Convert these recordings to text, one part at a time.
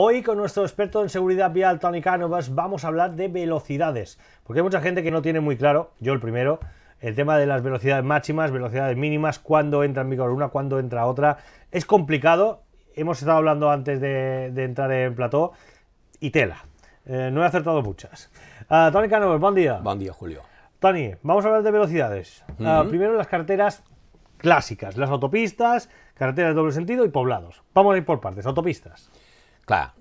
Hoy con nuestro experto en seguridad vial, Tony Canovas vamos a hablar de velocidades, porque hay mucha gente que no tiene muy claro, yo el primero, el tema de las velocidades máximas, velocidades mínimas, cuándo entra en vigor una, cuándo entra otra. Es complicado, hemos estado hablando antes de, entrar en plató, y tela. Eh, no he acertado muchas. Ah, Tony Canovas, buen día. Buen día, Julio. Tony, vamos a hablar de velocidades. Ah, primero las carreteras clásicas, las autopistas, carreteras de doble sentido y poblados. Vamos a ir por partes, autopistas. Claro,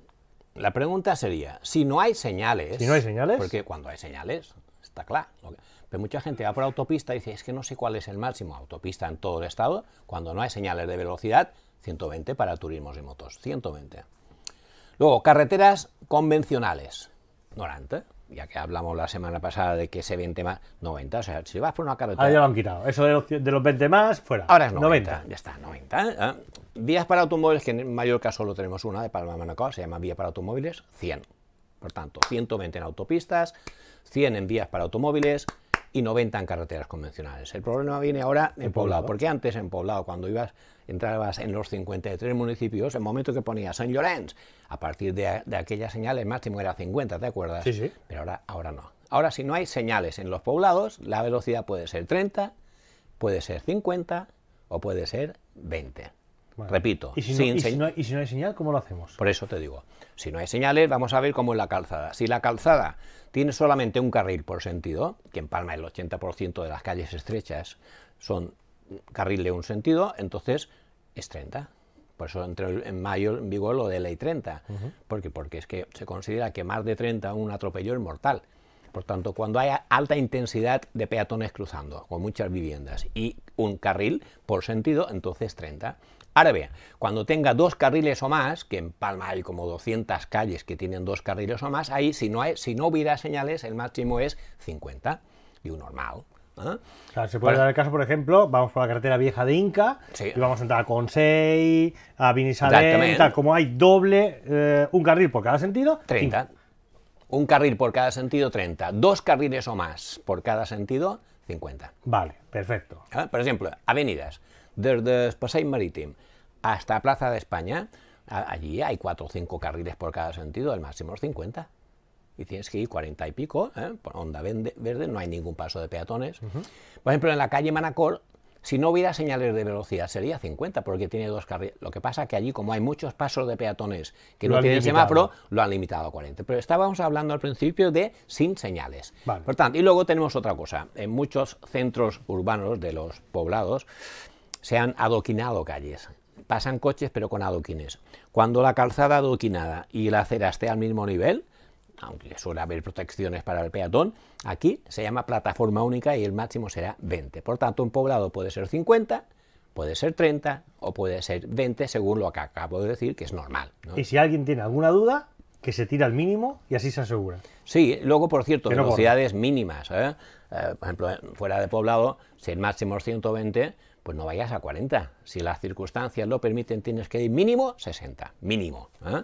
la pregunta sería, si no hay señales... Si no hay señales... Porque cuando hay señales, está claro. Pero mucha gente va por autopista y dice, es que no sé cuál es el máximo autopista en todo el estado, cuando no hay señales de velocidad, 120 para turismos y motos, 120. Luego, carreteras convencionales, 90 ya que hablamos la semana pasada de que ese 20 más, 90. O sea, si vas por una carretera. Ah, ya lo han quitado. Eso de los, de los 20 más, fuera. Ahora es 90. Ya está, 90. ¿eh? Ah, vías para automóviles, que en Mallorca solo tenemos una, de Palma de Manacor, se llama Vía para Automóviles, 100. Por tanto, 120 en autopistas, 100 en vías para automóviles, y 90 en carreteras convencionales. El problema viene ahora en, poblado? porque antes en poblado, cuando ibas, entrabas en los 53 municipios, el momento que ponía San Llorenç, a partir de, aquellas aquella señal el máximo era 50, ¿te acuerdas? Sí, sí. Pero ahora, ahora no. Ahora, si no hay señales en los poblados, la velocidad puede ser 30, puede ser 50 o puede ser 20. Repito. ¿Y si, no, hay, señal, cómo lo hacemos? Por eso te digo, si no hay señales, vamos a ver cómo es la calzada. Si la calzada tiene solamente un carril por sentido, que en Palma el 80% de las calles estrechas son carril de un sentido, entonces es 30. Por eso entró en mayo vigor lo de ley 30. Porque es que se considera que más de 30 un atropello es mortal. Por tanto, cuando haya alta intensidad de peatones cruzando, con muchas viviendas, y un carril por sentido, entonces 30. Ahora bien, cuando tenga dos carriles o más, que en Palma hay como 200 calles que tienen dos carriles o más, ahí si no, hay, si no hubiera señales el máximo es 50 y un normal. ¿eh? O sea, se puede dar el caso, por ejemplo, vamos por la carretera vieja de Inca y vamos a entrar con Consei, a Vinisalem, como hay doble, eh, un carril por cada sentido. 30. Un carril por cada sentido, 30. Dos carriles o más por cada sentido, 50. Vale, perfecto. Ah, por ejemplo, avenidas. Desde hasta Plaza de España, allí hay cuatro o cinco carriles por cada sentido, el máximo es 50. Y tienes que ir 40 y pico, ¿eh? por onda verde, no hay ningún paso de peatones. Por ejemplo, en la calle Manacor, si no hubiera señales de velocidad, sería 50, porque tiene dos carriles. Lo que pasa es que allí, como hay muchos pasos de peatones que no tienen semáforo, lo han limitado a 40. Pero estábamos hablando al principio de sin señales. tanto, y luego tenemos otra cosa. En muchos centros urbanos de los poblados, se han adoquinado calles pasan coches pero con adoquines. Cuando la calzada adoquinada y la acera esté al mismo nivel, aunque suele haber protecciones para el peatón, aquí se llama plataforma única y el máximo será 20. Por tanto, un poblado puede ser 50, puede ser 30 o puede ser 20 según lo que acabo de decir, que es normal. Y si alguien tiene alguna duda, que se tira al mínimo y así se asegura. Sí, luego, por cierto, velocidades mínimas. ¿eh? Eh, por ejemplo, fuera de poblado, si el máximo es 120, pues no vayas a 40. Si las circunstancias lo permiten, tienes que ir mínimo 60, mínimo. ¿eh?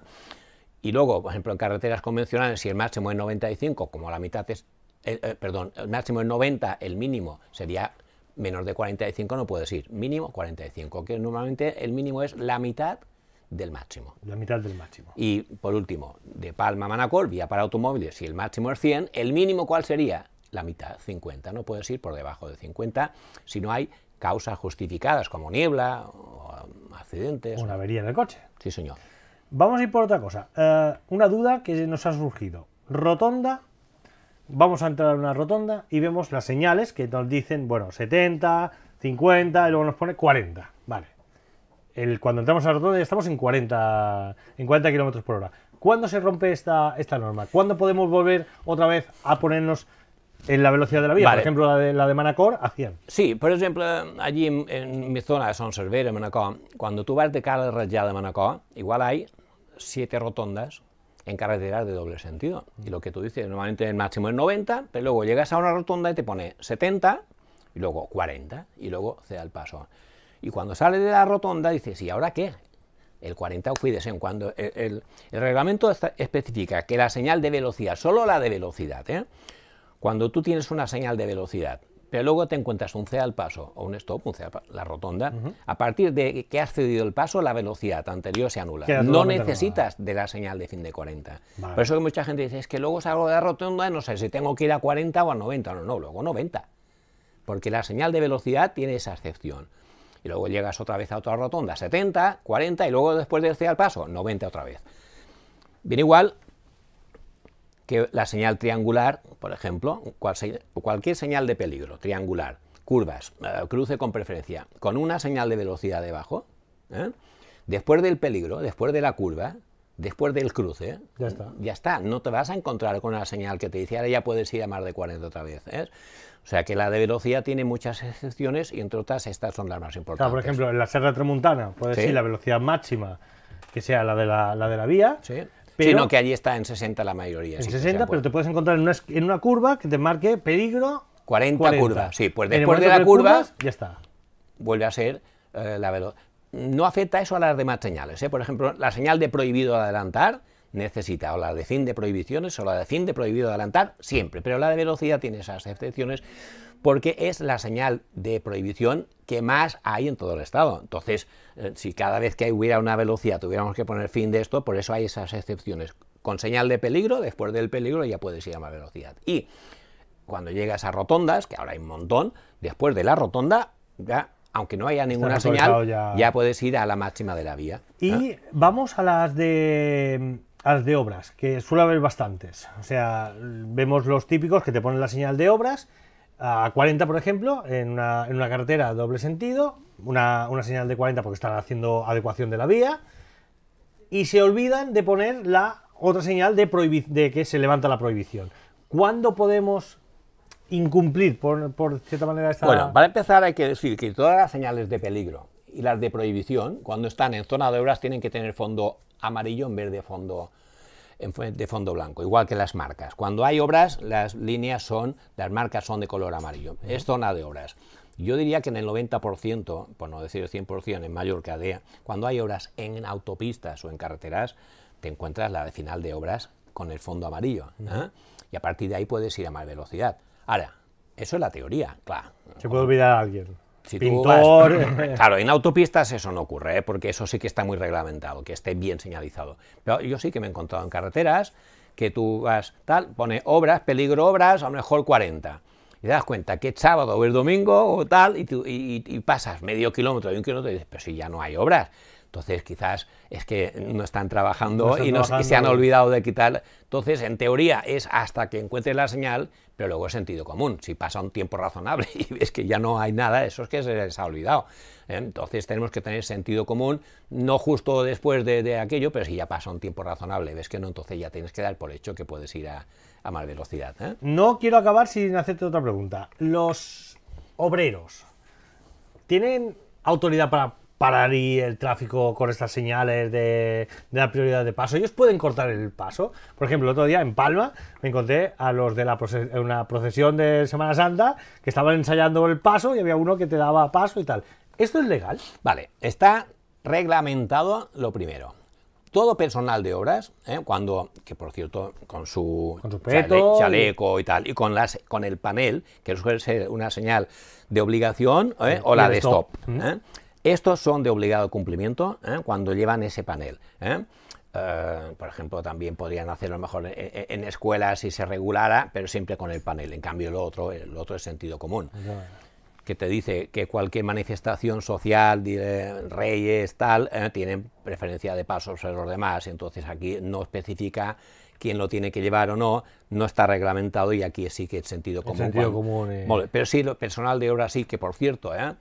Y luego, por ejemplo, en carreteras convencionales, si el máximo es 95, como la mitad es, eh, perdón, el máximo es 90, el mínimo sería menos de 45, no puedes ir, mínimo 45, que normalmente el mínimo es la mitad del máximo. La mitad del máximo. Y por último, de Palma a Manacor, vía para automóviles, si el máximo es 100, el mínimo cuál sería? La mitad, 50. No puedes ir por debajo de 50 si no hay causas justificadas como niebla o accidentes. Una avería en el coche. Sí, señor. Vamos a ir por otra cosa. Eh, una duda que nos ha surgido. Rotonda. Vamos a entrar en una rotonda y vemos las señales que nos dicen, bueno, 70, 50 y luego nos pone 40. Vale. El, cuando entramos a la rotonda ya estamos en 40, en 40 kilómetros por hora. ¿Cuándo se rompe esta, esta norma? ¿Cuándo podemos volver otra vez a ponernos en la velocidad de la vía. Por ejemplo, la de, la de Manacor a Sí, por ejemplo, allí en, mi zona de Son en Manacor, cuando tú vas de cara rayada de Manacor, igual hay siete rotondas en carreteras de doble sentido. Y lo que tú dices, normalmente el máximo es 90, pero luego llegas a una rotonda y te pone 70, y luego 40, y luego ceda el paso. Y cuando sales de la rotonda dices, ¿y ahora qué? El 40 cuídese, cuando el, el reglamento especifica que la señal de velocidad, solo la de velocidad, ¿eh? Cuando tú tienes una señal de velocidad, pero luego te encuentras un C al paso o un stop, un la rotonda, a partir de que has cedido el paso, la velocidad anterior se anula. no necesitas de la señal de fin de 40. Por eso que mucha gente dice, es que luego salgo de la rotonda, y no sé si tengo que ir a 40 o a 90. No, no, luego 90. Porque la señal de velocidad tiene esa excepción. Y luego llegas otra vez a otra rotonda, 70, 40, y luego después del C al paso, 90 otra vez. Bien igual, que la señal triangular, por ejemplo, cualquier señal de peligro triangular, curvas, eh, cruce con preferencia, con una señal de velocidad debajo, ¿eh? después del peligro, después de la curva, después del cruce, ya está. ya está. no te vas a encontrar con la señal que te dice, ahora ya puedes ir a más de 40 otra vez. ¿eh? O sea que la de velocidad tiene muchas excepciones y entre otras estas son las más importantes. por ejemplo, en la Serra Tremontana puede ser la velocidad máxima, que sea la de la, de la vía, sino que allí está en 60 la mayoría. En 60, pero te puedes encontrar en una, en una curva que te marque peligro 40, curvas. Sí, pues después de la curva, ya está. Vuelve a ser eh, la velocidad. No afecta eso a las demás señales. ¿eh? Por ejemplo, la señal de prohibido adelantar necesita o la de fin de prohibiciones o la de fin de prohibido adelantar siempre, pero la de velocidad tiene esas excepciones porque es la señal de prohibición que más hay en todo el Estado. Entonces, eh, si cada vez que hubiera una velocidad tuviéramos que poner fin de esto, por eso hay esas excepciones. Con señal de peligro, después del peligro ya puedes ir a más velocidad. Y cuando llegas a rotondas, que ahora hay un montón, después de la rotonda, ya, aunque no haya ninguna señal, ya... puedes ir a la máxima de la vía. Y ¿Ah? vamos a las de las de obras, que suele haber bastantes. O sea, vemos los típicos que te ponen la señal de obras, a 40 por ejemplo, en una, en carretera doble sentido, una, señal de 40 porque están haciendo adecuación de la vía, y se olvidan de poner la otra señal de, de que se levanta la prohibición. ¿Cuándo podemos incumplir, por, por cierta manera, esta... Bueno, para empezar hay que decir que todas las señales de peligro y las de prohibición, cuando están en zona de obras, tienen que tener fondo amarillo en vez de fondo, de fondo blanco, igual que las marcas. Cuando hay obras, las líneas son, las marcas son de color amarillo. Es zona de obras. Yo diría que en el 90%, por no decir el 100%, en Mallorca, cuando hay obras en autopistas o en carreteras, te encuentras la final de obras con el fondo amarillo. ¿eh? Y a partir de ahí puedes ir a más velocidad. Ahora, eso es la teoría, claro. Se puede olvidar a alguien. claro, en autopistas eso no ocurre, ¿eh? porque eso sí que está muy reglamentado, que esté bien señalizado. Pero yo sí que me he encontrado en carreteras que tú vas, tal, pone obras, peligro obras, a lo mejor 40. Y te das cuenta que es sábado o es domingo o tal, y, tú, y, pasas medio kilómetro y un kilómetro y dices, pero si ya no hay obras. Entonces, quizás es que no están trabajando, y, no se han olvidado de quitar. Entonces, en teoría es hasta que encuentres la señal, pero luego es sentido común. Si pasa un tiempo razonable y ves que ya no hay nada, eso es que se les ha olvidado. Entonces, tenemos que tener sentido común, no justo después de, aquello, pero si ya pasa un tiempo razonable, ves que no, entonces ya tienes que dar por hecho que puedes ir a, más velocidad. ¿eh? No quiero acabar sin hacerte otra pregunta. Los obreros, ¿tienen autoridad para parar el tráfico con estas señales de, de, la prioridad de paso. Ellos pueden cortar el paso. Por ejemplo, el otro día en Palma me encontré a los de la una procesión de Semana Santa que estaban ensayando el paso y había uno que te daba paso y tal. ¿Esto es legal? Vale, está reglamentado lo primero. Todo personal de obras, ¿eh? cuando, que por cierto, con su, chaleco y tal, y con, las, con el panel, que suele ser una señal de obligación ¿eh? o la de stop. stop mm. ¿eh? Estos son de obligado cumplimiento ¿eh? cuando llevan ese panel. ¿eh? Eh, por ejemplo, también podrían hacerlo mejor en, escuelas si se regulara, pero siempre con el panel. En cambio, lo otro, lo otro es sentido común. que te dice que cualquier manifestación social, reyes, tal, tienen preferencia de paso sobre los demás, entonces aquí no especifica quién lo tiene que llevar o no, no está reglamentado y aquí sí que el sentido común. Eh. pero sí, lo personal de obra sí, que por cierto, ¿eh?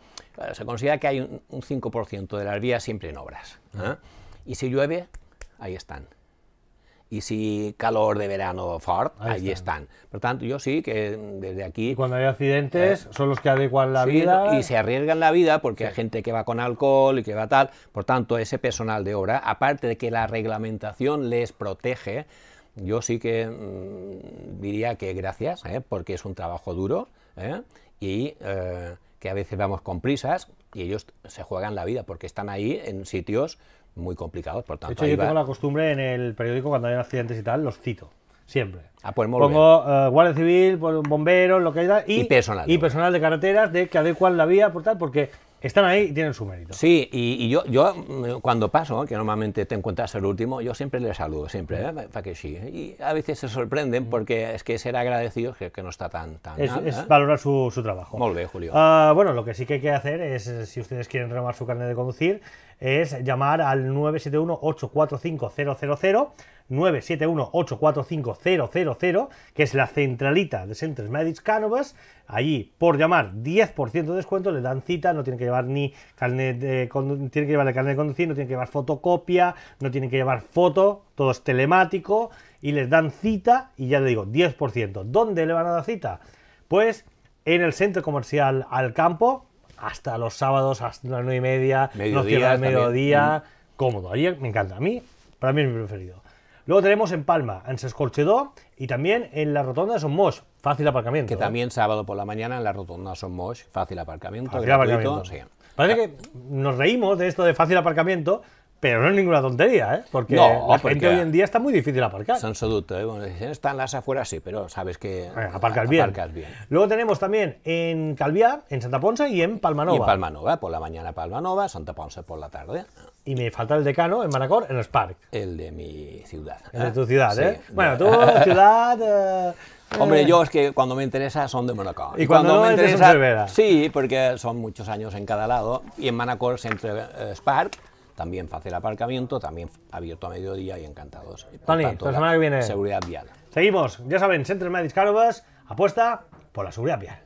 se considera que hay un, 5% de las vías siempre en obras. ¿eh? Y si llueve, ahí están. Y si calor de verano fuerte, ahí, están. Por tanto, yo sí que mm, desde aquí... cuando hay accidentes, son los que adecuan la vida. Y se arriesgan la vida porque hay gente que va con alcohol y que va tal. Por tanto, ese personal de obra, aparte de que la reglamentación les protege, yo sí que mm, diría que gracias, ¿eh? porque es un trabajo duro ¿eh? y eh, que a veces vamos con prisas y ellos se juegan la vida porque están ahí en sitios muy complicados. Por tanto, de hecho, yo tengo la costumbre en el periódico cuando hay accidentes y tal, los cito. Siempre. Ah, pues Pongo Guardia Civil, pues, bomberos, lo que hay. Y, y personal. Y personal de carreteras de que adecuan la vía por tal, porque están ahí y tienen su mérito. Sí, y, yo, yo mm, cuando paso, que normalmente te encuentras el último, yo siempre les saludo, siempre, ¿eh? para que sí. ¿eh? Y a veces se sorprenden mm. porque es que ser agradecido que, que no está tan... tan es, es ¿eh? valorar su, trabajo. Muy Julio. Ah, bueno, lo que sí que hay que hacer es, si ustedes quieren renovar su carnet de conducir, es llamar al 971 845 000 971-845-000, que es la centralita de Centres Medics Cánovas. Allí, por llamar 10% de descuento, le dan cita, no tienen que llevar ni carnet de, que llevar el carnet de conducir, no tienen que llevar fotocopia, no tienen que llevar foto, todo es telemático, y les dan cita, y ya le digo, 10%. ¿Dónde le van a dar cita? Pues en el centro comercial al campo, hasta los sábados, hasta las 9 y media, mediodía, no mediodía, cómodo. Ayer me encanta. A mí, para mí es mi preferido. Luego tenemos en Palma, en Sescorchedó, y también en la rotonda de Son fácil aparcamiento. Que también sábado por la mañana en la rotonda de Son fácil aparcamiento. Parece que nos reímos de esto de fácil aparcamiento, pero no es ninguna tontería, ¿eh? Porque la gente hoy en día está muy difícil aparcar. Son seductos, ¿eh? están las afueras, sí, pero sabes que aparcas, bien. Luego tenemos también en Calviar, en Santa Ponsa y en Palmanova. Y en Palmanova, por la mañana Palmanova, Santa Ponsa por la tarde. Y me falta el decano en Manacor, en el Spark. El de mi ciudad. El de tu ah, ciudad, ¿eh? Bueno, tu ciudad... Eh, Hombre, eh. yo es que cuando me interesa son de Manacor. Y, cuando, me interesa... Sí, porque son muchos años en cada lado. Y en Manacor siempre eh, Spark, también fácil aparcamiento, también abierto a mediodía y encantados. Tony, la que viene. Seguridad vial. Seguimos. Ya saben, Centro Medis Carobas apuesta por la seguridad vial.